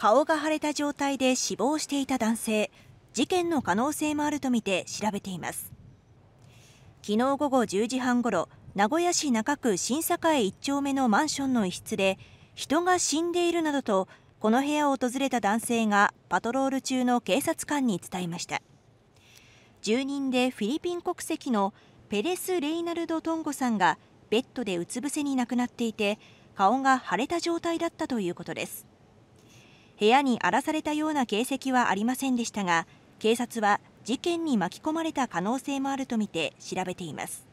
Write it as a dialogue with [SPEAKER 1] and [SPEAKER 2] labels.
[SPEAKER 1] 顔が腫れた状態で死亡していた男性事件の可能性もあるとみて調べています昨日午後10時半ごろ名古屋市中区新栄1丁目のマンションの一室で人が死んでいるなどとこの部屋を訪れた男性がパトロール中の警察官に伝えました住人でフィリピン国籍のペレス・レイナルド・トンゴさんがベッドでうつ伏せに亡くなっていて顔が腫れた状態だったということです部屋に荒らされたような形跡はありませんでしたが警察は事件に巻き込まれた可能性もあるとみて調べています